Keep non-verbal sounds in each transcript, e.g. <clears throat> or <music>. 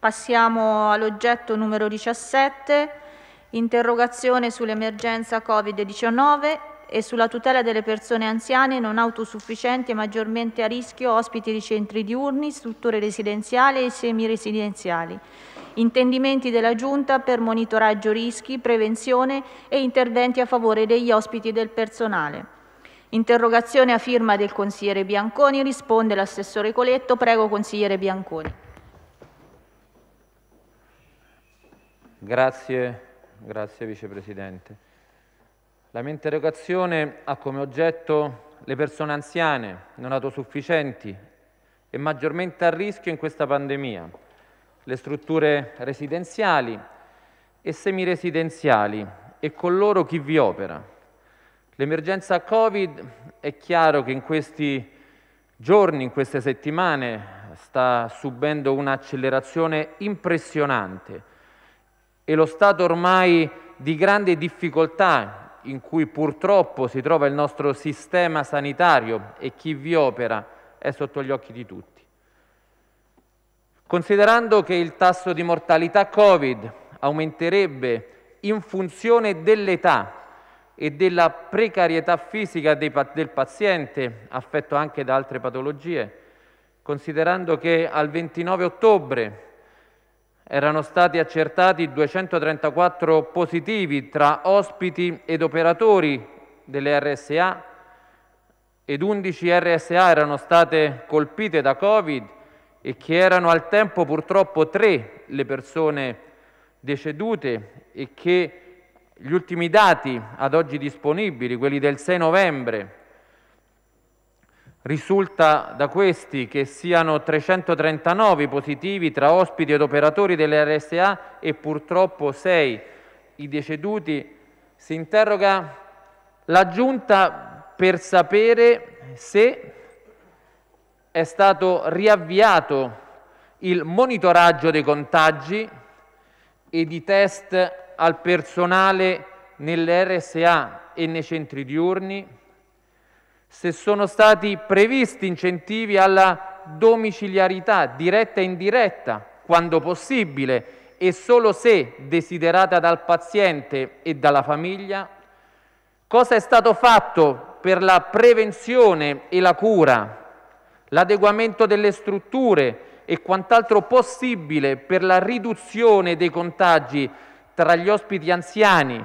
Passiamo all'oggetto numero 17, interrogazione sull'emergenza Covid-19 e sulla tutela delle persone anziane non autosufficienti e maggiormente a rischio ospiti di centri diurni, strutture residenziali e semiresidenziali. Intendimenti della Giunta per monitoraggio rischi, prevenzione e interventi a favore degli ospiti del personale. Interrogazione a firma del consigliere Bianconi, risponde l'assessore Coletto. Prego consigliere Bianconi. Grazie, grazie Vicepresidente. La mia interrogazione ha come oggetto le persone anziane, non autosufficienti e maggiormente a rischio in questa pandemia, le strutture residenziali e semiresidenziali e con loro chi vi opera. L'emergenza Covid è chiaro che in questi giorni, in queste settimane, sta subendo un'accelerazione impressionante e lo stato ormai di grande difficoltà in cui purtroppo si trova il nostro sistema sanitario e chi vi opera è sotto gli occhi di tutti. Considerando che il tasso di mortalità Covid aumenterebbe in funzione dell'età e della precarietà fisica del paziente affetto anche da altre patologie, considerando che al 29 ottobre erano stati accertati 234 positivi tra ospiti ed operatori delle RSA ed 11 RSA erano state colpite da Covid e che erano al tempo purtroppo tre le persone decedute e che gli ultimi dati ad oggi disponibili, quelli del 6 novembre, Risulta da questi che siano 339 positivi tra ospiti ed operatori delle RSA e purtroppo 6 i deceduti. Si interroga la Giunta per sapere se è stato riavviato il monitoraggio dei contagi e di test al personale nelle RSA e nei centri diurni se sono stati previsti incentivi alla domiciliarità diretta e indiretta, quando possibile e solo se desiderata dal paziente e dalla famiglia, cosa è stato fatto per la prevenzione e la cura, l'adeguamento delle strutture e quant'altro possibile per la riduzione dei contagi tra gli ospiti anziani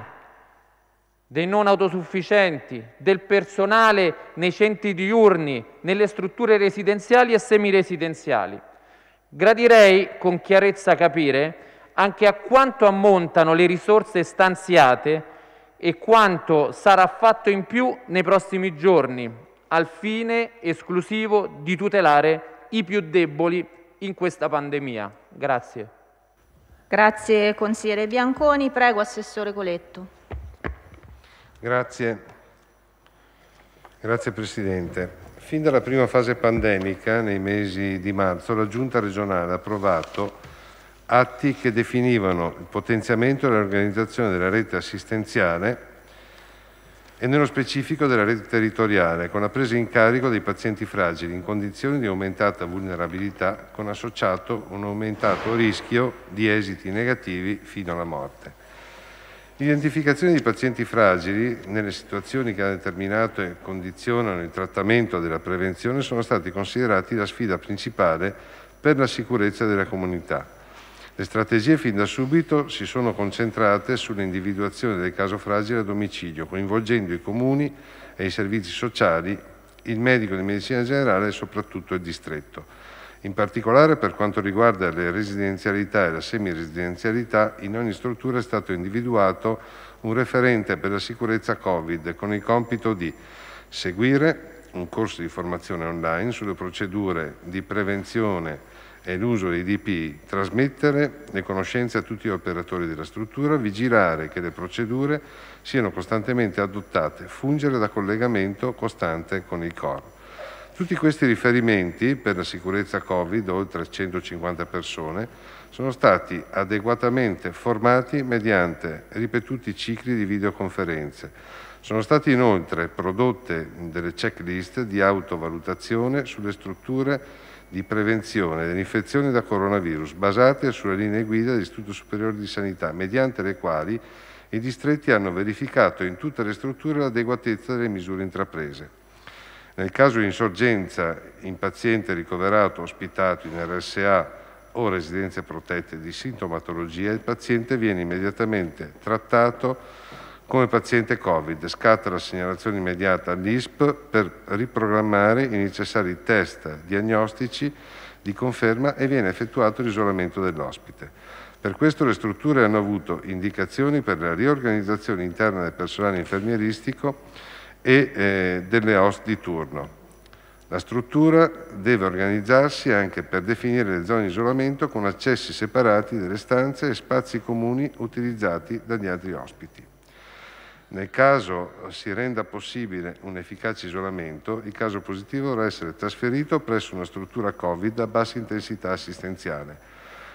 dei non autosufficienti, del personale nei centri diurni, nelle strutture residenziali e semiresidenziali. Gradirei con chiarezza capire anche a quanto ammontano le risorse stanziate e quanto sarà fatto in più nei prossimi giorni, al fine esclusivo di tutelare i più deboli in questa pandemia. Grazie. Grazie consigliere Bianconi, prego assessore Coletto. Grazie. Grazie Presidente. Fin dalla prima fase pandemica, nei mesi di marzo, la Giunta regionale ha approvato atti che definivano il potenziamento e l'organizzazione della rete assistenziale e nello specifico della rete territoriale, con la presa in carico dei pazienti fragili in condizioni di aumentata vulnerabilità, con associato un aumentato rischio di esiti negativi fino alla morte. L'identificazione di pazienti fragili nelle situazioni che hanno determinato e condizionano il trattamento della prevenzione sono stati considerati la sfida principale per la sicurezza della comunità. Le strategie fin da subito si sono concentrate sull'individuazione del caso fragile a domicilio, coinvolgendo i comuni e i servizi sociali, il medico di medicina generale e soprattutto il distretto. In particolare per quanto riguarda le residenzialità e la semiresidenzialità, in ogni struttura è stato individuato un referente per la sicurezza Covid con il compito di seguire un corso di formazione online sulle procedure di prevenzione e l'uso dei DPI, trasmettere le conoscenze a tutti gli operatori della struttura, vigilare che le procedure siano costantemente adottate, fungere da collegamento costante con il corpo. Tutti questi riferimenti per la sicurezza Covid, oltre 150 persone, sono stati adeguatamente formati mediante ripetuti cicli di videoconferenze. Sono state inoltre prodotte delle checklist di autovalutazione sulle strutture di prevenzione delle infezioni da coronavirus basate sulle linee guida dell'Istituto Superiore di Sanità, mediante le quali i distretti hanno verificato in tutte le strutture l'adeguatezza delle misure intraprese. Nel caso di insorgenza in paziente ricoverato ospitato in RSA o residenze protette di sintomatologia, il paziente viene immediatamente trattato come paziente Covid. Scatta la segnalazione immediata all'ISP per riprogrammare i necessari test diagnostici di conferma e viene effettuato l'isolamento dell'ospite. Per questo le strutture hanno avuto indicazioni per la riorganizzazione interna del personale infermieristico e eh, delle host di turno. La struttura deve organizzarsi anche per definire le zone di isolamento con accessi separati delle stanze e spazi comuni utilizzati dagli altri ospiti. Nel caso si renda possibile un efficace isolamento, il caso positivo dovrà essere trasferito presso una struttura Covid a bassa intensità assistenziale.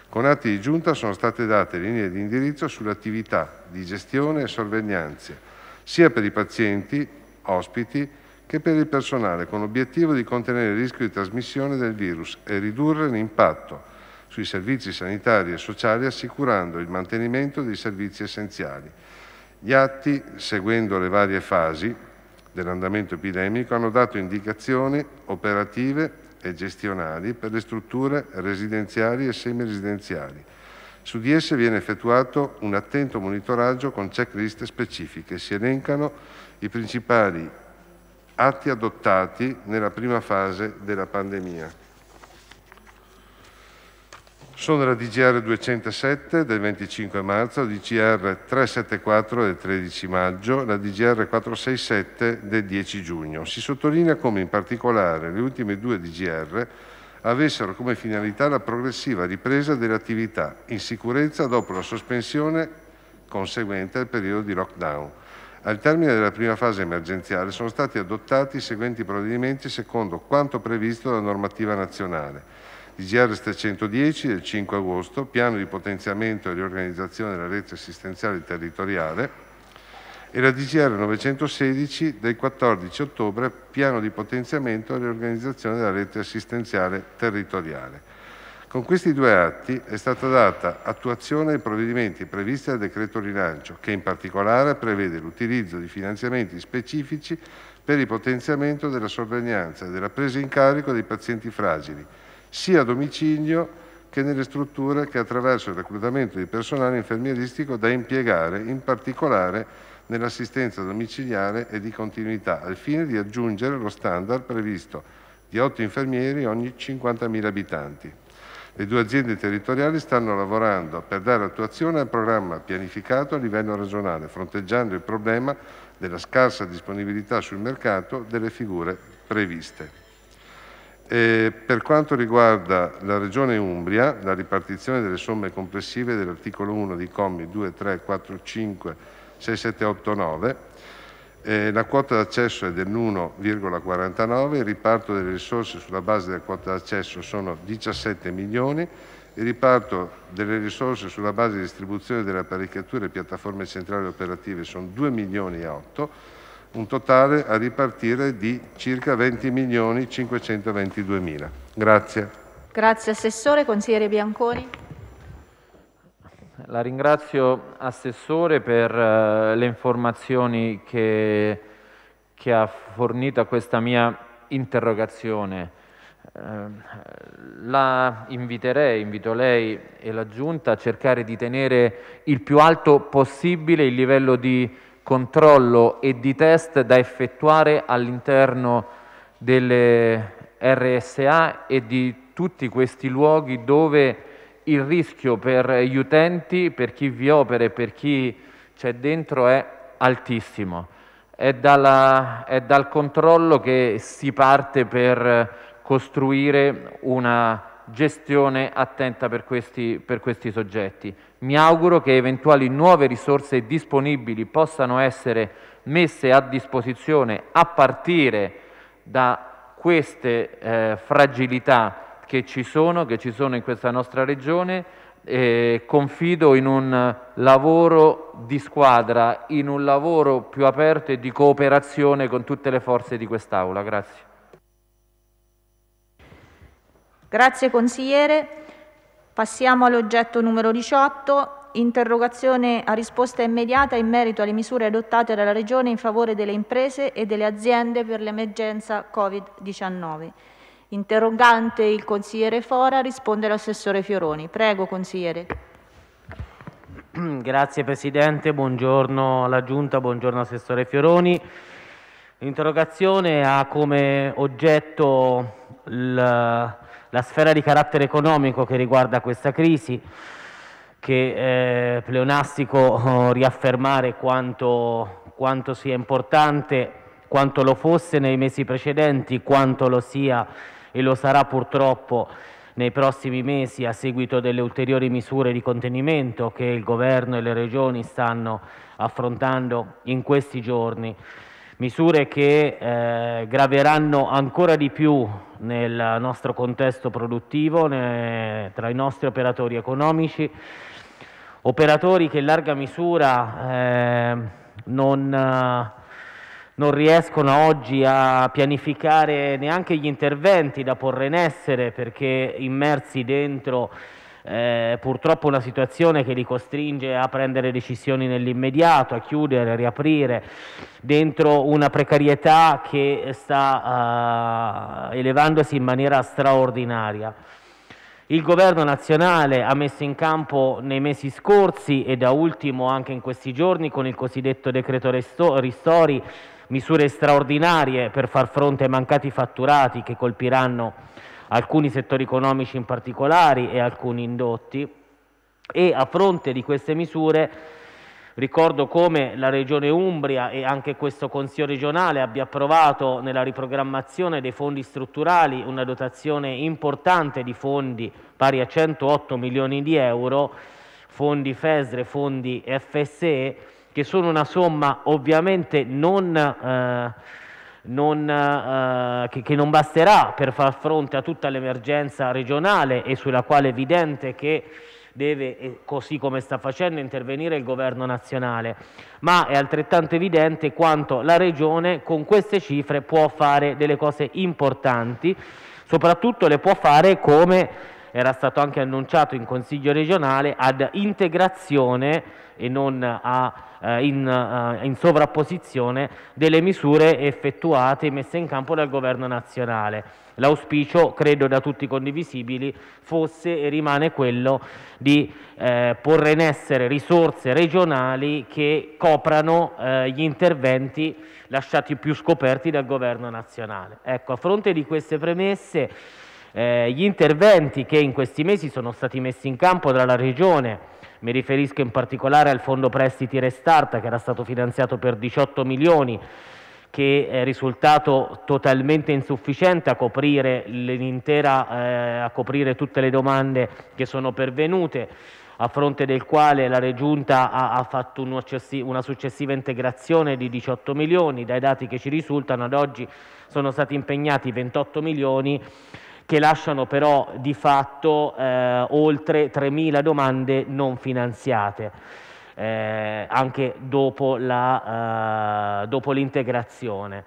Con atti di giunta sono state date linee di indirizzo sulle attività di gestione e sorveglianze, sia per i pazienti ospiti che per il personale, con l'obiettivo di contenere il rischio di trasmissione del virus e ridurre l'impatto sui servizi sanitari e sociali assicurando il mantenimento dei servizi essenziali. Gli atti, seguendo le varie fasi dell'andamento epidemico, hanno dato indicazioni operative e gestionali per le strutture residenziali e semiresidenziali. Su di esse viene effettuato un attento monitoraggio con checklist specifiche. Si elencano i principali atti adottati nella prima fase della pandemia. Sono la DGR 207 del 25 marzo, la DGR 374 del 13 maggio, la DGR 467 del 10 giugno. Si sottolinea come in particolare le ultime due DGR avessero come finalità la progressiva ripresa dell'attività in sicurezza dopo la sospensione conseguente al periodo di lockdown al termine della prima fase emergenziale sono stati adottati i seguenti provvedimenti secondo quanto previsto dalla normativa nazionale. DGR 310 del 5 agosto, piano di potenziamento e riorganizzazione della rete assistenziale territoriale, e la DGR 916 del 14 ottobre, piano di potenziamento e riorganizzazione della rete assistenziale territoriale. Con questi due atti è stata data attuazione ai provvedimenti previsti dal decreto rilancio, che in particolare prevede l'utilizzo di finanziamenti specifici per il potenziamento della sorveglianza e della presa in carico dei pazienti fragili, sia a domicilio che nelle strutture che attraverso il reclutamento di personale infermieristico da impiegare in particolare nell'assistenza domiciliare e di continuità, al fine di aggiungere lo standard previsto di 8 infermieri ogni 50.000 abitanti. Le due aziende territoriali stanno lavorando per dare attuazione al programma pianificato a livello regionale, fronteggiando il problema della scarsa disponibilità sul mercato delle figure previste. E per quanto riguarda la Regione Umbria, la ripartizione delle somme complessive dell'articolo 1 dei commi 2, 3, 4, 5, 6, 7, 8, 9 eh, la quota d'accesso è dell'1,49, il riparto delle risorse sulla base della quota d'accesso sono 17 milioni, il riparto delle risorse sulla base di distribuzione delle apparecchiature e piattaforme centrali operative sono 2 milioni e 8, un totale a ripartire di circa 20 milioni 522 mila. Grazie. Grazie Assessore. Consigliere Bianconi. La ringrazio Assessore per eh, le informazioni che, che, ha fornito a questa mia interrogazione. Eh, la inviterei, invito lei e la Giunta a cercare di tenere il più alto possibile il livello di controllo e di test da effettuare all'interno delle RSA e di tutti questi luoghi dove il rischio per gli utenti, per chi vi opera e per chi c'è dentro è altissimo. È, dalla, è dal controllo che si parte per costruire una gestione attenta per questi, per questi, soggetti. Mi auguro che eventuali nuove risorse disponibili possano essere messe a disposizione a partire da queste eh, fragilità che ci sono, che ci sono in questa nostra regione. E confido in un lavoro di squadra, in un lavoro più aperto e di cooperazione con tutte le forze di quest'Aula. Grazie. Grazie consigliere. Passiamo all'oggetto numero 18, interrogazione a risposta immediata in merito alle misure adottate dalla Regione in favore delle imprese e delle aziende per l'emergenza Covid-19. Interrogante il consigliere Fora, risponde l'assessore Fioroni. Prego, consigliere. <clears throat> Grazie Presidente, buongiorno alla Giunta, buongiorno Assessore Fioroni. L'interrogazione ha come oggetto la, la sfera di carattere economico che riguarda questa crisi, che è eh, pleonastico oh, riaffermare quanto, quanto sia importante, quanto lo fosse nei mesi precedenti, quanto lo sia e lo sarà purtroppo nei prossimi mesi a seguito delle ulteriori misure di contenimento che il governo e le regioni stanno affrontando in questi giorni. Misure che eh, graveranno ancora di più nel nostro contesto produttivo, ne, tra i nostri operatori economici, operatori che in larga misura eh, non non riescono oggi a pianificare neanche gli interventi da porre in essere perché immersi dentro eh, purtroppo una situazione che li costringe a prendere decisioni nell'immediato, a chiudere, a riaprire, dentro una precarietà che sta eh, elevandosi in maniera straordinaria. Il governo nazionale ha messo in campo nei mesi scorsi e da ultimo anche in questi giorni con il cosiddetto decreto ristori misure straordinarie per far fronte ai mancati fatturati che colpiranno alcuni settori economici in particolare e alcuni indotti e a fronte di queste misure ricordo come la Regione Umbria e anche questo Consiglio regionale abbia approvato nella riprogrammazione dei fondi strutturali una dotazione importante di fondi pari a 108 milioni di euro, fondi FESRE, fondi FSE, che sono una somma ovviamente non, eh, non, eh, che, che, non basterà per far fronte a tutta l'emergenza regionale e sulla quale è evidente che deve, così come sta facendo, intervenire il governo nazionale, ma è altrettanto evidente quanto la regione con queste cifre può fare delle cose importanti, soprattutto le può fare come era stato anche annunciato in Consiglio regionale, ad integrazione e non a, eh, in, uh, in, sovrapposizione delle misure effettuate e messe in campo dal Governo nazionale. L'auspicio, credo da tutti condivisibili, fosse e rimane quello di eh, porre in essere risorse regionali che coprano eh, gli interventi lasciati più scoperti dal Governo nazionale. Ecco, a fronte di queste premesse eh, gli interventi che in questi mesi sono stati messi in campo dalla Regione, mi riferisco in particolare al fondo prestiti Restart che era stato finanziato per 18 milioni che è risultato totalmente insufficiente a coprire, eh, a coprire tutte le domande che sono pervenute a fronte del quale la Regione ha, ha, fatto un, una successiva integrazione di 18 milioni, dai dati che ci risultano ad oggi sono stati impegnati 28 milioni che lasciano però di fatto eh, oltre 3.000 domande non finanziate, eh, anche dopo, la, eh, dopo l'integrazione.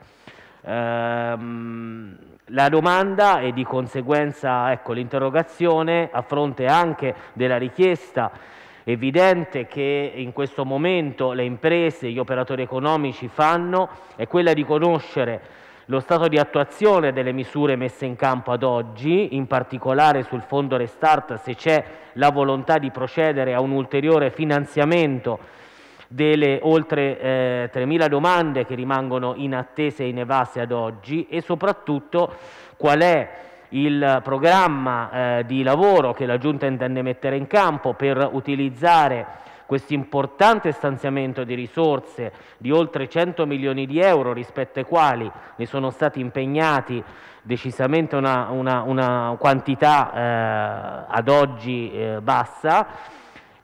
Ehm, la domanda e di conseguenza ecco, l'interrogazione a fronte anche della richiesta evidente che in questo momento le imprese, gli operatori economici fanno è quella di conoscere lo stato di attuazione delle misure messe in campo ad oggi, in particolare sul fondo Restart, se c'è la volontà di procedere a un ulteriore finanziamento delle oltre eh, 3.000 domande che rimangono inattese e in evase ad oggi e soprattutto qual è il programma eh, di lavoro che la Giunta intende mettere in campo per utilizzare questo importante stanziamento di risorse di oltre 100 milioni di euro rispetto ai quali ne sono stati impegnati decisamente una, una, una quantità eh, ad oggi eh, bassa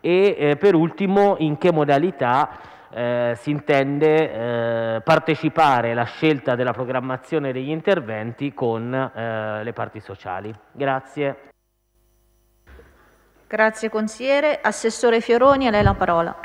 e eh, per ultimo in che modalità eh, si intende eh, partecipare alla scelta della programmazione degli interventi con eh, le parti sociali. Grazie. Grazie consigliere. Assessore Fioroni, a lei la parola.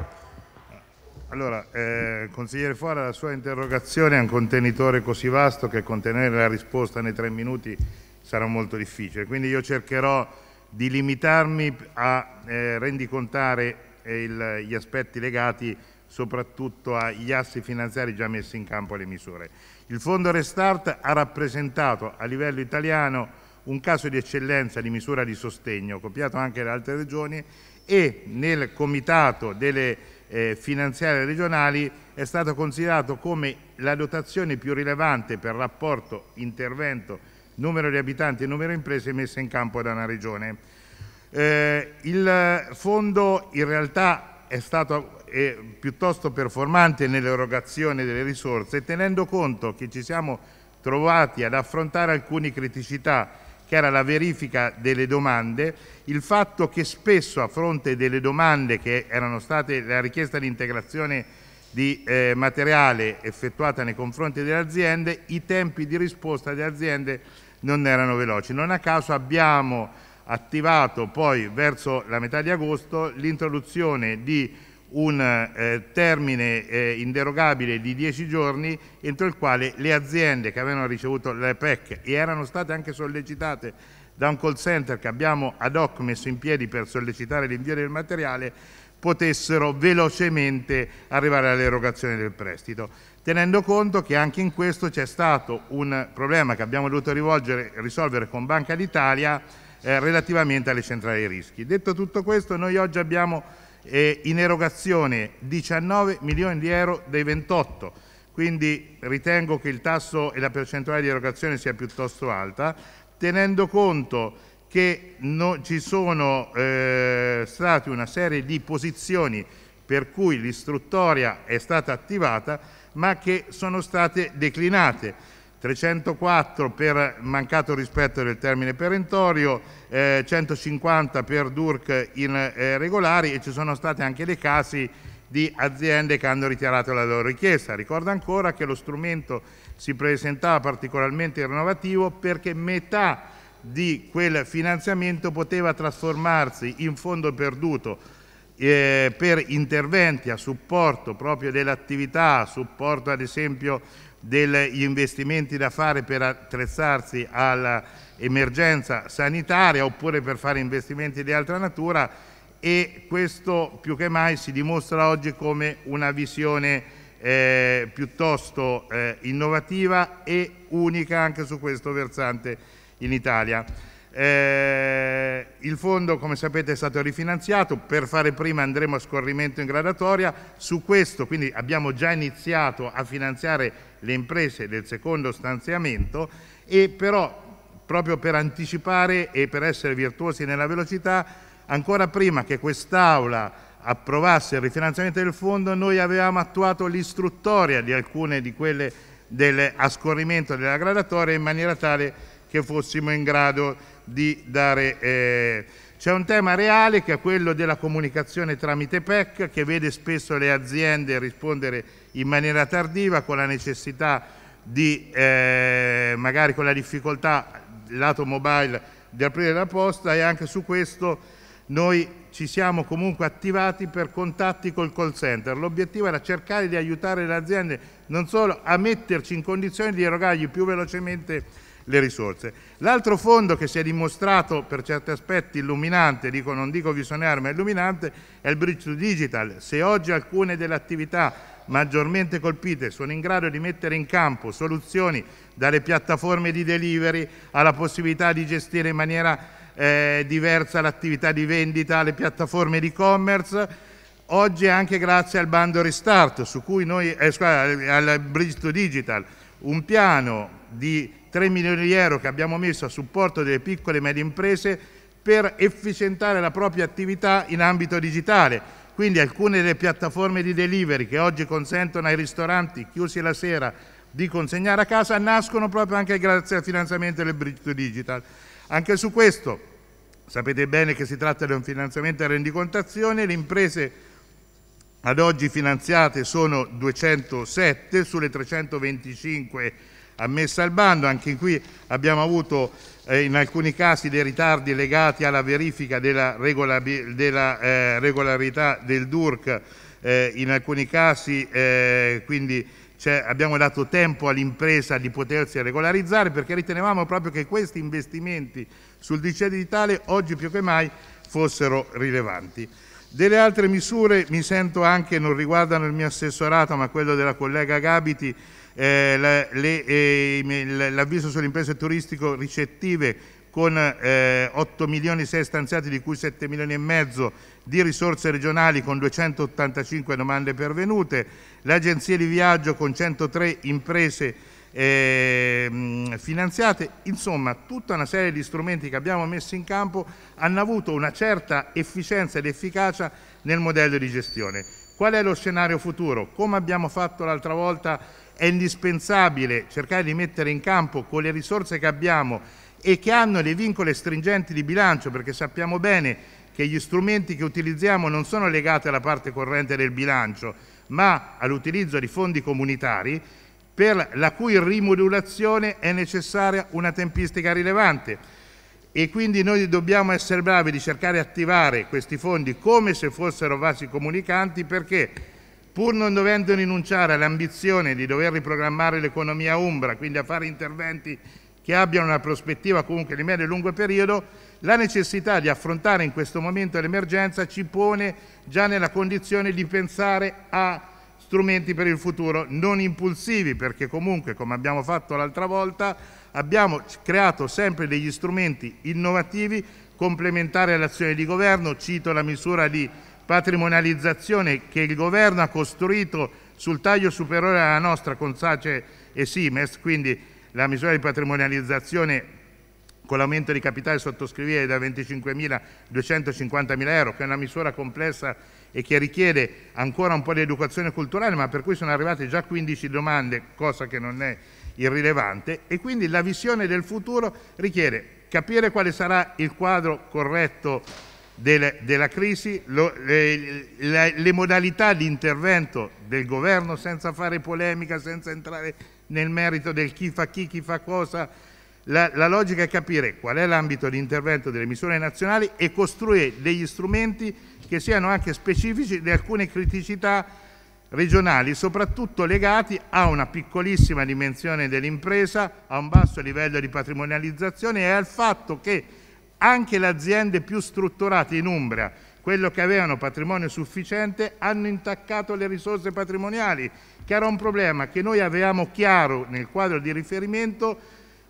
Allora, eh, consigliere Fuara, la sua interrogazione è un contenitore così vasto che contenere la risposta nei tre minuti sarà molto difficile, quindi io cercherò di limitarmi a eh, rendicontare eh, il, gli aspetti legati soprattutto agli assi finanziari già messi in campo alle misure. Il fondo Restart ha rappresentato a livello italiano un caso di eccellenza di misura di sostegno, copiato anche da altre regioni, e nel comitato delle eh, finanziarie regionali è stato considerato come la dotazione più rilevante per rapporto intervento numero di abitanti e numero di imprese messa in campo da una regione. Eh, il fondo in realtà è stato eh, piuttosto performante nell'erogazione delle risorse, tenendo conto che ci siamo trovati ad affrontare alcune criticità che era la verifica delle domande, il fatto che spesso a fronte delle domande che erano state la richiesta di integrazione di eh, materiale effettuata nei confronti delle aziende, i tempi di risposta delle aziende non erano veloci. Non a caso abbiamo attivato poi verso la metà di agosto l'introduzione di un eh, termine eh, inderogabile di 10 giorni entro il quale le aziende che avevano ricevuto le PEC e erano state anche sollecitate da un call center che abbiamo ad hoc messo in piedi per sollecitare l'invio del materiale potessero velocemente arrivare all'erogazione del prestito, tenendo conto che anche in questo c'è stato un problema che abbiamo dovuto risolvere con Banca d'Italia eh, relativamente alle centrali rischi. Detto tutto questo, noi oggi abbiamo e in erogazione 19 milioni di euro dei 28, quindi ritengo che il tasso e la percentuale di erogazione sia piuttosto alta, tenendo conto che no, ci sono eh, state una serie di posizioni per cui l'istruttoria è stata attivata ma che sono state declinate 304 per mancato rispetto del termine perentorio, eh, 150 per DURC irregolari eh, e ci sono state anche dei casi di aziende che hanno ritirato la loro richiesta. Ricordo ancora che lo strumento si presentava particolarmente innovativo perché metà di quel finanziamento poteva trasformarsi in fondo perduto eh, per interventi a supporto proprio dell'attività, a supporto ad esempio degli investimenti da fare per attrezzarsi all'emergenza sanitaria oppure per fare investimenti di altra natura e questo più che mai si dimostra oggi come una visione eh, piuttosto eh, innovativa e unica anche su questo versante in Italia. Eh, il fondo, come sapete, è stato rifinanziato, per fare prima andremo a scorrimento in gradatoria, su questo quindi abbiamo già iniziato a finanziare le imprese del secondo stanziamento e però proprio per anticipare e per essere virtuosi nella velocità, ancora prima che quest'Aula approvasse il rifinanziamento del fondo, noi avevamo attuato l'istruttoria di alcune di quelle del scorrimento della gradatoria in maniera tale che fossimo in grado di dare... Eh... C'è un tema reale che è quello della comunicazione tramite PEC che vede spesso le aziende rispondere in maniera tardiva con la necessità di, eh, magari con la difficoltà lato mobile di aprire la posta e anche su questo noi ci siamo comunque attivati per contatti col call center. L'obiettivo era cercare di aiutare le aziende non solo a metterci in condizione di erogargli più velocemente le risorse. L'altro fondo che si è dimostrato per certi aspetti illuminante, dico, non dico visionario ma illuminante, è il Bridge to Digital. Se oggi alcune delle attività maggiormente colpite sono in grado di mettere in campo soluzioni dalle piattaforme di delivery alla possibilità di gestire in maniera eh, diversa l'attività di vendita alle piattaforme di e-commerce, oggi anche grazie al bando Restart, su cui noi, eh, al Bridge to Digital, un piano di 3 milioni di euro che abbiamo messo a supporto delle piccole e medie imprese per efficientare la propria attività in ambito digitale. Quindi alcune delle piattaforme di delivery che oggi consentono ai ristoranti chiusi la sera di consegnare a casa nascono proprio anche grazie al finanziamento del Brito Digital. Anche su questo sapete bene che si tratta di un finanziamento a rendicontazione, le imprese ad oggi finanziate sono 207 sulle 325 ammessa al bando. Anche qui abbiamo avuto eh, in alcuni casi dei ritardi legati alla verifica della, regola, della eh, regolarità del DURC, eh, in alcuni casi eh, quindi cioè, abbiamo dato tempo all'impresa di potersi regolarizzare perché ritenevamo proprio che questi investimenti sul digitale oggi più che mai fossero rilevanti. Delle altre misure mi sento anche, non riguardano il mio assessorato, ma quello della collega Gabiti, eh, eh l'avviso eh, sulle imprese turistico ricettive con eh, 8 milioni e 6 stanziati di cui 7 milioni e mezzo di risorse regionali con 285 domande pervenute, l'agenzia di viaggio con 103 imprese eh, finanziate, insomma tutta una serie di strumenti che abbiamo messo in campo hanno avuto una certa efficienza ed efficacia nel modello di gestione. Qual è lo scenario futuro? Come abbiamo fatto l'altra volta è indispensabile cercare di mettere in campo con le risorse che abbiamo e che hanno dei vincoli stringenti di bilancio perché sappiamo bene che gli strumenti che utilizziamo non sono legati alla parte corrente del bilancio ma all'utilizzo di fondi comunitari per la cui rimodulazione è necessaria una tempistica rilevante e quindi noi dobbiamo essere bravi di cercare di attivare questi fondi come se fossero vasi comunicanti perché pur non dovendo rinunciare all'ambizione di dover riprogrammare l'economia umbra, quindi a fare interventi che abbiano una prospettiva comunque di medio e lungo periodo, la necessità di affrontare in questo momento l'emergenza ci pone già nella condizione di pensare a strumenti per il futuro non impulsivi, perché comunque, come abbiamo fatto l'altra volta, abbiamo creato sempre degli strumenti innovativi complementari all'azione di governo. Cito la misura di patrimonializzazione che il governo ha costruito sul taglio superiore alla nostra con SACE e SIMES, quindi la misura di patrimonializzazione con l'aumento di capitale sottoscrivibile da 25.250.000 euro, che è una misura complessa e che richiede ancora un po' di educazione culturale, ma per cui sono arrivate già 15 domande, cosa che non è irrilevante, e quindi la visione del futuro richiede capire quale sarà il quadro corretto del, della crisi, lo, le, le, le modalità di intervento del governo senza fare polemica, senza entrare nel merito del chi fa chi, chi fa cosa, la, la logica è capire qual è l'ambito di intervento delle misure nazionali e costruire degli strumenti che siano anche specifici di alcune criticità regionali, soprattutto legati a una piccolissima dimensione dell'impresa, a un basso livello di patrimonializzazione e al fatto che anche le aziende più strutturate in Umbria, quello che avevano patrimonio sufficiente, hanno intaccato le risorse patrimoniali, che era un problema che noi avevamo chiaro nel quadro di riferimento,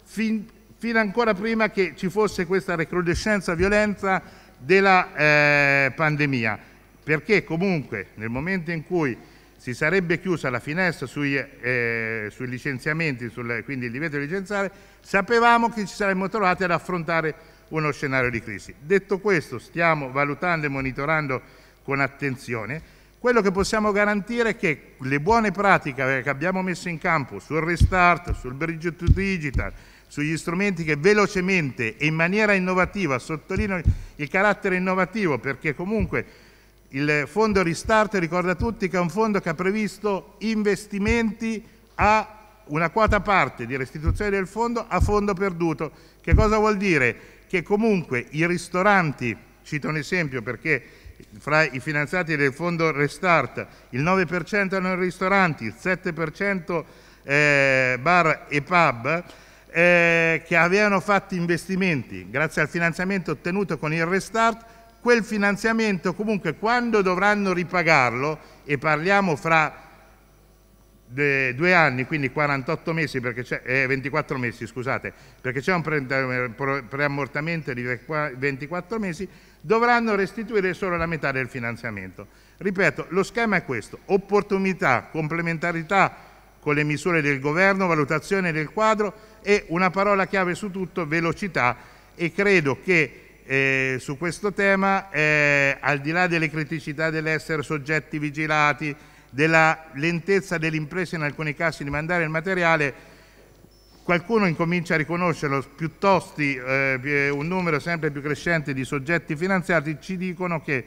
fin, fino ancora prima che ci fosse questa recrudescenza violenta della eh, pandemia, perché comunque nel momento in cui si sarebbe chiusa la finestra sui, eh, sui licenziamenti, sul, quindi il divieto di licenziare, sapevamo che ci saremmo trovati ad affrontare uno scenario di crisi. Detto questo, stiamo valutando e monitorando con attenzione. Quello che possiamo garantire è che le buone pratiche che abbiamo messo in campo sul restart, sul bridge to digital, sugli strumenti che velocemente e in maniera innovativa, sottolineo il carattere innovativo perché comunque il fondo Restart ricorda a tutti che è un fondo che ha previsto investimenti a una quota parte di restituzione del fondo a fondo perduto. Che cosa vuol dire? Che comunque i ristoranti, cito un esempio perché fra i finanziati del fondo Restart il 9% erano i ristoranti, il 7% eh, bar e pub, eh, che avevano fatto investimenti grazie al finanziamento ottenuto con il Restart, quel finanziamento comunque quando dovranno ripagarlo, e parliamo fra due anni, quindi 48 mesi, eh, 24 mesi, scusate, perché c'è un preammortamento di 24 mesi, dovranno restituire solo la metà del finanziamento. Ripeto, lo schema è questo, opportunità, complementarità, con le misure del governo, valutazione del quadro e una parola chiave su tutto, velocità e credo che eh, su questo tema, eh, al di là delle criticità dell'essere soggetti vigilati, della lentezza dell'impresa in alcuni casi di mandare il materiale, qualcuno incomincia a riconoscerlo, piuttosto eh, un numero sempre più crescente di soggetti finanziati ci dicono che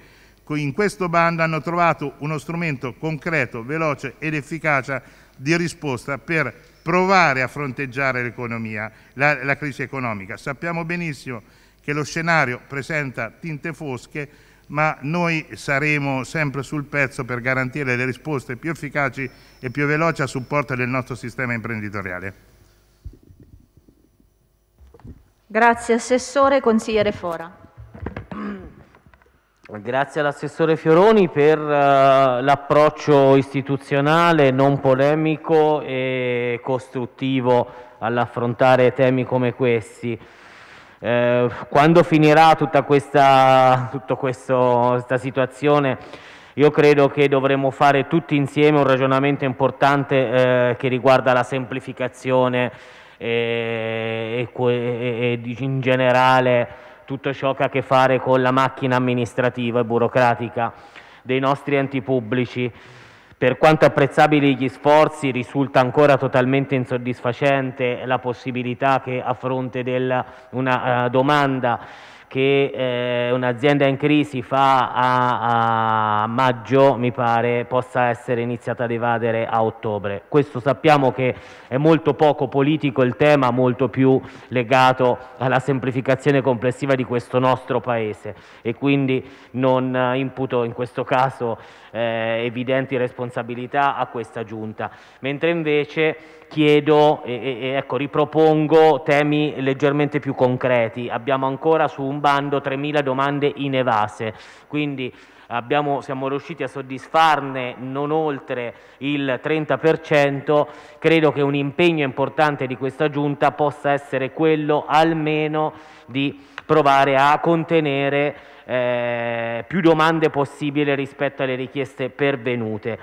in questo bando hanno trovato uno strumento concreto, veloce ed efficace di risposta per provare a fronteggiare l'economia, la, la crisi economica. Sappiamo benissimo che lo scenario presenta tinte fosche, ma noi saremo sempre sul pezzo per garantire le risposte più efficaci e più veloci a supporto del nostro sistema imprenditoriale. Grazie Assessore, Consigliere Fora. Grazie all'assessore Fioroni per uh, l'approccio istituzionale, non polemico e costruttivo all'affrontare temi come questi. Eh, quando finirà tutta questa, questo, questa situazione io credo che dovremo fare tutti insieme un ragionamento importante eh, che riguarda la semplificazione eh, e, e, e in generale tutto ciò che ha a che fare con la macchina amministrativa e burocratica dei nostri enti pubblici. Per quanto apprezzabili gli sforzi, risulta ancora totalmente insoddisfacente la possibilità che a fronte di una uh, domanda che eh, un'azienda in crisi fa a, a, maggio, mi pare, possa essere iniziata ad evadere a ottobre. Questo sappiamo che è molto poco politico il tema, molto più legato alla semplificazione complessiva di questo nostro paese e quindi non eh, imputo in questo caso eh, evidenti responsabilità a questa giunta, mentre invece chiedo e, e ecco, ripropongo temi leggermente più concreti. Abbiamo ancora su un bando 3.000 domande inevase, quindi abbiamo, siamo riusciti a soddisfarne non oltre il 30%, credo che un impegno importante di questa giunta possa essere quello almeno di provare a contenere eh, più domande possibile rispetto alle richieste pervenute.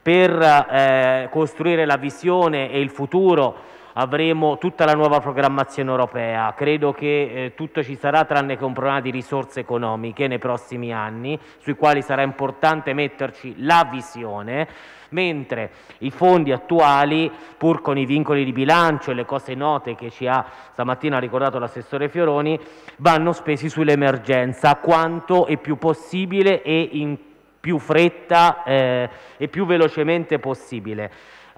Per eh, costruire la visione e il futuro avremo tutta la nuova programmazione europea. Credo che eh, tutto ci sarà tranne che un problema di risorse economiche nei prossimi anni, sui quali sarà importante metterci la visione, mentre i fondi attuali, pur con i vincoli di bilancio e le cose note che ci ha stamattina ricordato l'assessore Fioroni, vanno spesi sull'emergenza quanto è più possibile e in più fretta eh, e più velocemente possibile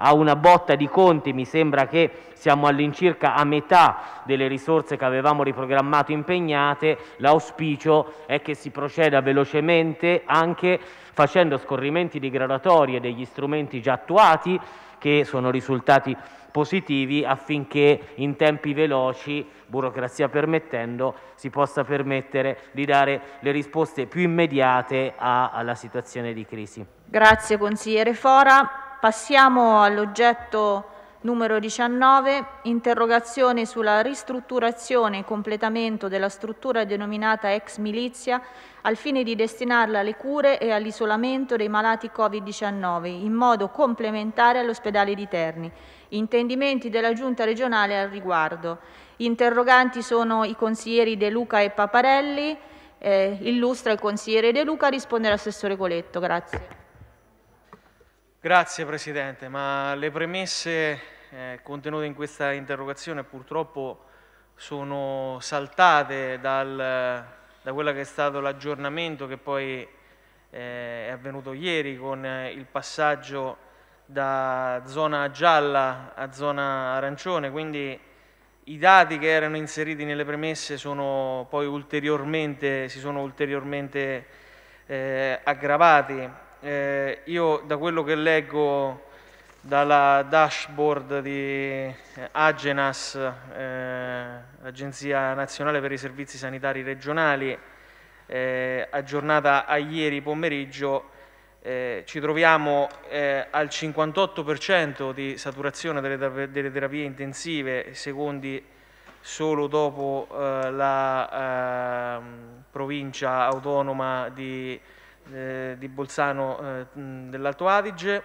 a una botta di conti, mi sembra che siamo all'incirca a metà delle risorse che avevamo riprogrammato impegnate, l'auspicio è che si proceda velocemente anche facendo scorrimenti di graduatorie degli strumenti già attuati che sono risultati positivi affinché in tempi veloci, burocrazia permettendo, si possa permettere di dare le risposte più immediate a, alla situazione di crisi. Grazie consigliere Fora. Passiamo all'oggetto numero 19, interrogazione sulla ristrutturazione e completamento della struttura denominata ex milizia al fine di destinarla alle cure e all'isolamento dei malati Covid-19 in modo complementare all'ospedale di Terni. Intendimenti della Giunta regionale al riguardo. Interroganti sono i consiglieri De Luca e Paparelli. Eh, illustra il consigliere De Luca, risponde l'assessore Coletto. Grazie. Grazie Presidente, ma le premesse eh, contenute in questa interrogazione purtroppo sono saltate dal, da quello che è stato l'aggiornamento che poi eh, è avvenuto ieri con eh, il passaggio da zona gialla a zona arancione, quindi i dati che erano inseriti nelle premesse sono poi ulteriormente, si sono ulteriormente eh, aggravati eh, io da quello che leggo dalla dashboard di eh, Agenas, eh, Agenzia Nazionale per i Servizi Sanitari Regionali, eh, aggiornata a ieri pomeriggio, eh, ci troviamo eh, al 58% di saturazione delle, delle, terapie intensive, secondi solo dopo eh, la ehm, provincia autonoma di eh, di Bolzano eh, dell'Alto Adige.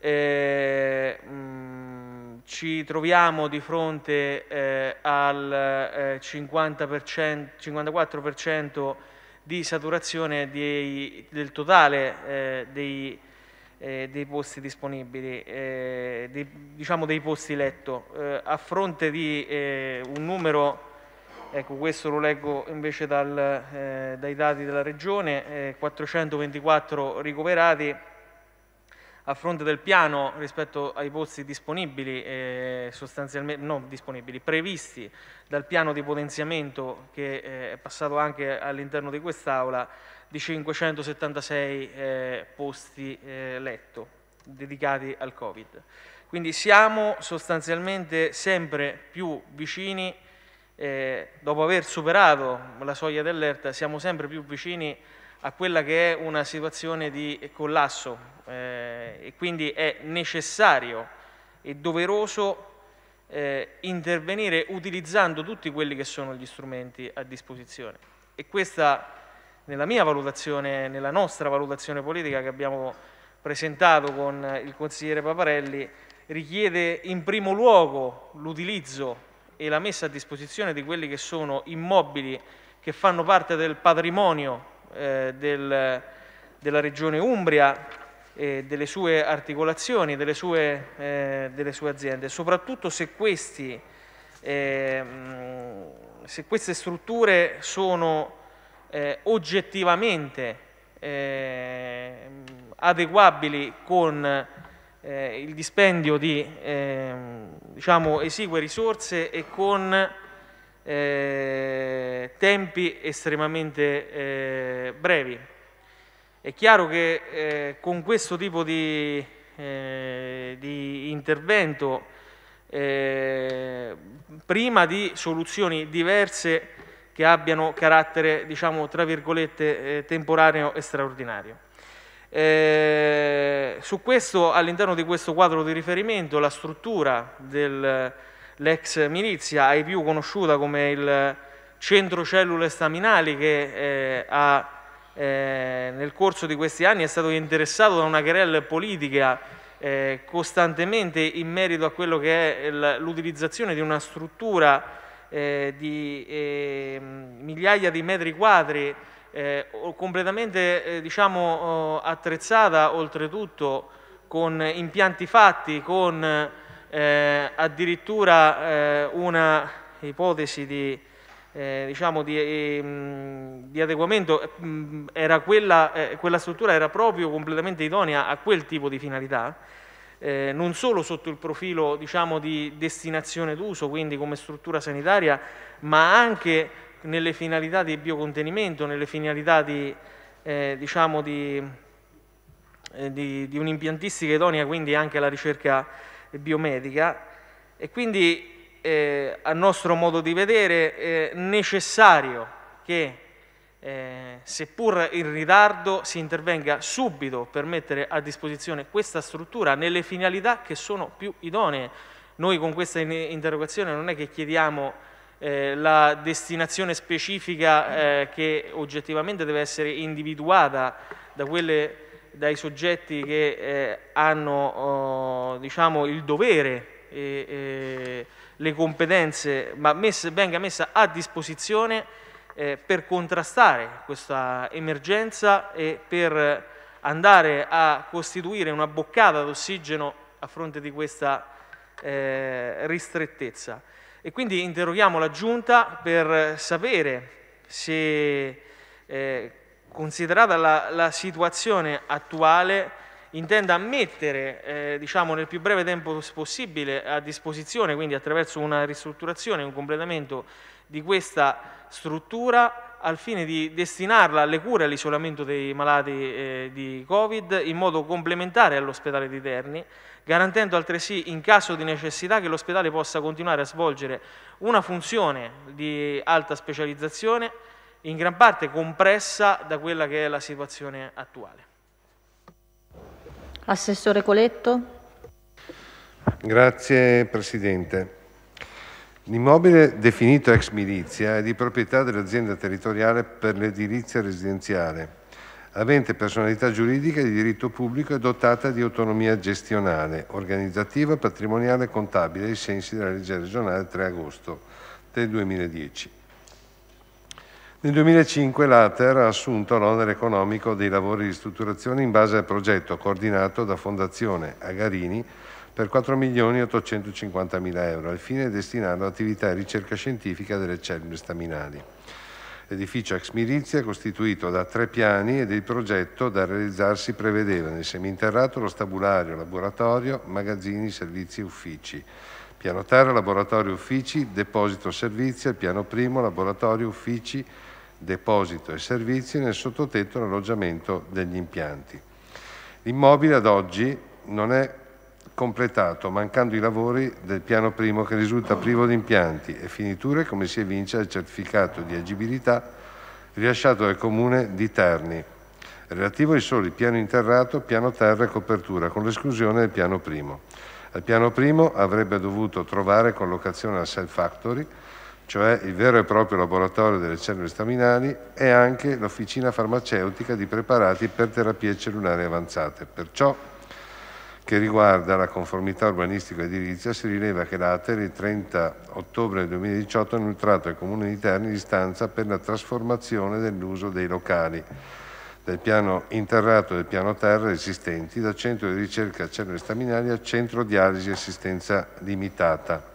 Eh, mh, ci troviamo di fronte al 50%, 54% di saturazione dei, del totale dei eh, dei posti disponibili, eh, dei, diciamo dei posti letto, eh, a fronte di un numero Ecco, questo lo leggo invece dal, eh, dai dati della regione, eh, 424 ricoverati a fronte del piano rispetto ai posti disponibili, eh, sostanzialmente non disponibili, previsti dal piano di potenziamento che eh, è passato anche all'interno di quest'Aula di 576 eh, posti eh, letto dedicati al Covid. Quindi siamo sostanzialmente sempre più vicini eh, dopo aver superato la soglia dell'ERTA siamo sempre più vicini a quella che è una situazione di collasso eh, e quindi è necessario e doveroso eh, intervenire utilizzando tutti quelli che sono gli strumenti a disposizione. E questa nella mia valutazione, nella nostra valutazione politica che abbiamo presentato con il consigliere Paparelli, richiede in primo luogo l'utilizzo e la messa a disposizione di quelli che sono immobili che fanno parte del patrimonio eh, del, della regione Umbria, eh, delle sue articolazioni, delle sue, eh, delle sue aziende. Soprattutto se, questi, ehm, se queste strutture sono eh, oggettivamente ehm, adeguabili con eh, il dispendio di eh, diciamo, esigue risorse e con eh, tempi estremamente eh, brevi. È chiaro che eh, con questo tipo di, eh, di intervento, prima di soluzioni diverse che abbiano carattere, diciamo, tra virgolette, temporaneo e straordinario. Eh, su questo, all'interno di questo quadro di riferimento, la struttura dell'ex milizia, ai più conosciuta come il centro cellule staminali, che eh, ha, eh, nel corso di questi anni è stato interessato da una querella politica eh, costantemente in merito a quello che è l'utilizzazione di una struttura eh, di ehm, migliaia di metri quadri eh, completamente eh, diciamo, eh, attrezzata oltretutto con impianti fatti, con eh, addirittura eh, una ipotesi di, diciamo, di, mh, di adeguamento, mh, quella, quella struttura era proprio completamente idonea a quel tipo di finalità. Eh, non solo sotto il profilo diciamo, di destinazione d'uso, quindi come struttura sanitaria, ma anche nelle finalità di biocontenimento, nelle finalità di, eh, diciamo di, eh, di, di un'impiantistica idonea quindi anche alla ricerca biomedica e quindi eh, a nostro modo di vedere è necessario che eh, seppur in ritardo si intervenga subito per mettere a disposizione questa struttura nelle finalità che sono più idonee. Noi con questa interrogazione non è che chiediamo eh, la destinazione specifica eh, che oggettivamente deve essere individuata da quelle, dai soggetti che eh, hanno oh, diciamo, il dovere e, e, le competenze, ma messe, venga messa a disposizione eh, per contrastare questa emergenza e per andare a costituire una boccata d'ossigeno a fronte di questa eh, ristrettezza. E quindi interroghiamo la Giunta per sapere se, eh, considerata la, la, situazione attuale, intenda mettere eh, diciamo, nel più breve tempo possibile a disposizione, quindi attraverso una ristrutturazione, un completamento di questa struttura, al fine di destinarla alle cure e all'isolamento dei malati eh, di Covid in modo complementare all'ospedale di Terni, garantendo altresì in caso di necessità che l'ospedale possa continuare a svolgere una funzione di alta specializzazione in gran parte compressa da quella che è la situazione attuale. Assessore Coletto. Grazie Presidente. L'immobile definito ex milizia è di proprietà dell'azienda territoriale per l'edilizia residenziale avente personalità giuridica di diritto pubblico e dotata di autonomia gestionale, organizzativa, patrimoniale e contabile ai sensi della legge regionale 3 agosto del 2010. Nel 2005 l'ATER ha assunto l'onere economico dei lavori di strutturazione in base al progetto coordinato da Fondazione Agarini per 4.850.000 euro al fine di destinarlo all'attività attività e ricerca scientifica delle cellule staminali. L'edificio ex milizia è costituito da tre piani ed il progetto da realizzarsi prevedeva nel seminterrato lo stabulario, laboratorio, magazzini, servizi e uffici. Piano terra, laboratorio, uffici, deposito, servizi, al piano primo, laboratorio, uffici, deposito e servizi, nel sottotetto l'alloggiamento degli impianti. L'immobile ad oggi non è completato, mancando i lavori del piano primo che risulta privo di impianti e finiture come si evince dal certificato di agibilità rilasciato dal Comune di Terni, relativo ai soli piano interrato, piano terra e copertura, con l'esclusione del piano primo. Al piano primo avrebbe dovuto trovare collocazione la Cell Factory, cioè il vero e proprio laboratorio delle cellule staminali, e anche l'officina farmaceutica di preparati per terapie cellulari avanzate. Perciò che riguarda la conformità urbanistica edilizia, si rileva che l'ATER il 30 ottobre 2018 ha inoltrato al Comune di Terni l'istanza per la trasformazione dell'uso dei locali del piano interrato e del piano terra esistenti da centro di ricerca cellule staminali a centro dialisi assistenza limitata.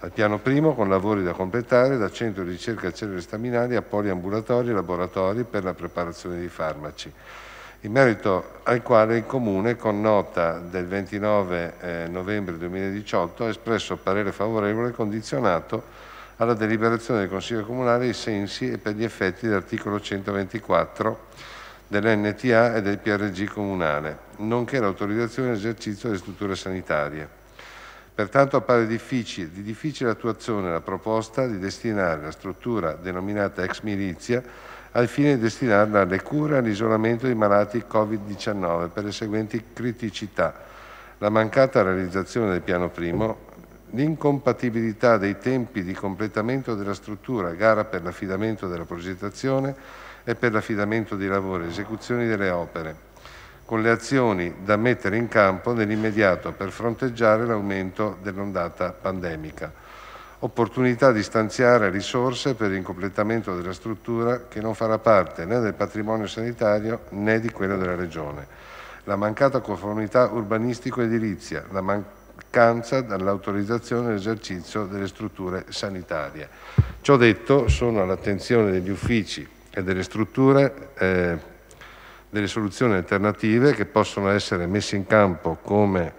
Al piano primo, con lavori da completare, da centro di ricerca cellule staminali a poliambulatori e laboratori per la preparazione di farmaci in merito al quale il Comune, con nota del 29 eh, novembre 2018, ha espresso parere favorevole condizionato alla deliberazione del Consiglio Comunale ai sensi e per gli effetti dell'articolo 124 dell'NTA e del PRG Comunale, nonché l'autorizzazione all'esercizio delle strutture sanitarie. Pertanto appare difficile, di difficile attuazione la proposta di destinare la struttura denominata ex milizia al fine di destinarla alle cure e all'isolamento dei malati Covid-19 per le seguenti criticità. La mancata realizzazione del piano primo, l'incompatibilità dei tempi di completamento della struttura, gara per l'affidamento della progettazione e per l'affidamento di lavori e esecuzioni delle opere, con le azioni da mettere in campo nell'immediato per fronteggiare l'aumento dell'ondata pandemica opportunità di stanziare risorse per il completamento della struttura che non farà parte né del patrimonio sanitario né di quello della Regione. La mancata conformità urbanistico-edilizia, la mancanza dell'autorizzazione all'esercizio delle strutture sanitarie. Ciò detto, sono all'attenzione degli uffici e delle strutture eh, delle soluzioni alternative che possono essere messe in campo come,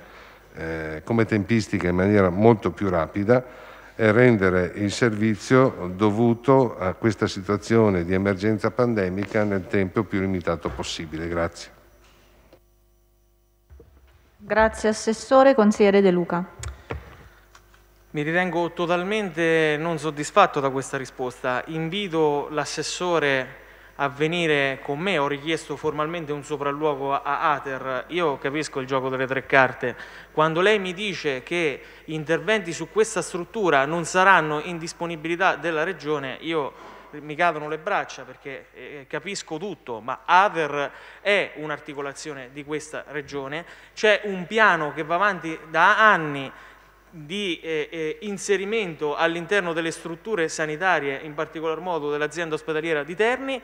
eh, come tempistica in maniera molto più rapida e rendere il servizio dovuto a questa situazione di emergenza pandemica nel tempo più limitato possibile. Grazie. Grazie Assessore, consigliere De Luca. Mi ritengo totalmente non soddisfatto da questa risposta. Invito l'assessore a venire con me, ho richiesto formalmente un sopralluogo a Ater, io capisco il gioco delle tre carte, quando lei mi dice che interventi su questa struttura non saranno in disponibilità della Regione, io mi cadono le braccia perché eh, capisco tutto, ma Ater è un'articolazione di questa regione, c'è un piano che va avanti da anni di eh, eh, inserimento all'interno delle strutture sanitarie, in particolar modo dell'azienda ospedaliera di Terni,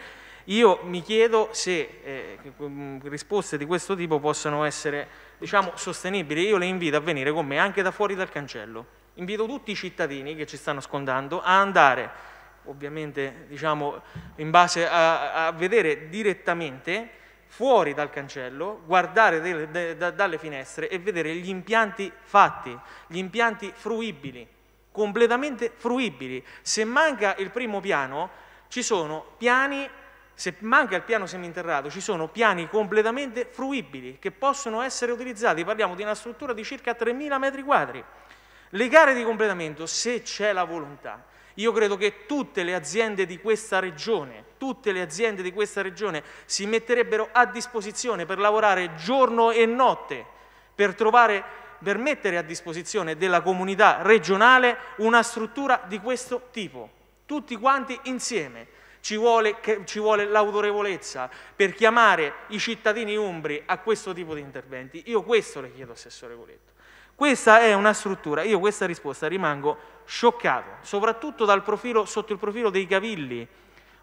io mi chiedo se eh, mm, risposte di questo tipo possano essere diciamo, sostenibili. Io le invito a venire con me anche da fuori dal cancello. Invito tutti i cittadini che ci stanno scontando a andare, ovviamente diciamo, in base a, a vedere direttamente fuori dal cancello, guardare de, de, de, dalle finestre e vedere gli impianti fatti, gli impianti fruibili, completamente fruibili. Se manca il primo piano, ci sono piani, se manca il piano seminterrato, ci sono piani completamente fruibili che possono essere utilizzati. Parliamo di una struttura di circa 3.000 metri quadri. Le gare di completamento, se c'è la volontà, io credo che tutte le aziende di questa regione, tutte le aziende di questa regione si metterebbero a disposizione per lavorare giorno e notte, per trovare per mettere a disposizione della comunità regionale una struttura di questo tipo, tutti quanti insieme. Ci vuole, ci vuole l'autorevolezza per chiamare i cittadini umbri a questo tipo di interventi. Io questo le chiedo, Assessore Coletto. Questa è una struttura, io questa risposta rimango scioccato, soprattutto profilo, sotto il profilo dei cavilli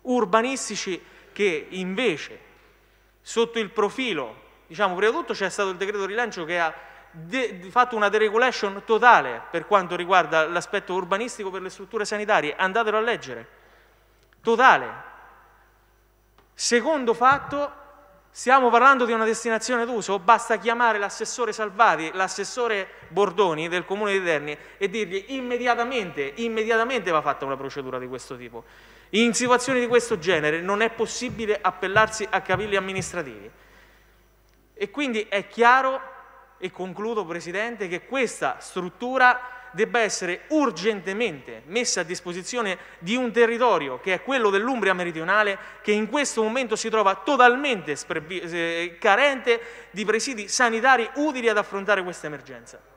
urbanistici che invece sotto il profilo, diciamo prima di tutto c'è stato il decreto rilancio che ha fatto una deregulation totale per quanto riguarda l'aspetto urbanistico per le strutture sanitarie, andatelo a leggere, totale. Secondo fatto, Stiamo parlando di una destinazione d'uso? Basta chiamare l'assessore Salvati, l'assessore Bordoni del Comune di Terni e dirgli immediatamente, immediatamente va fatta una procedura di questo tipo. In situazioni di questo genere non è possibile appellarsi a cavilli amministrativi. E quindi è chiaro, e concludo Presidente, che questa struttura debba essere urgentemente messa a disposizione di un territorio che è quello dell'Umbria meridionale che in questo momento si trova totalmente eh, carente di presidi sanitari utili ad affrontare questa emergenza.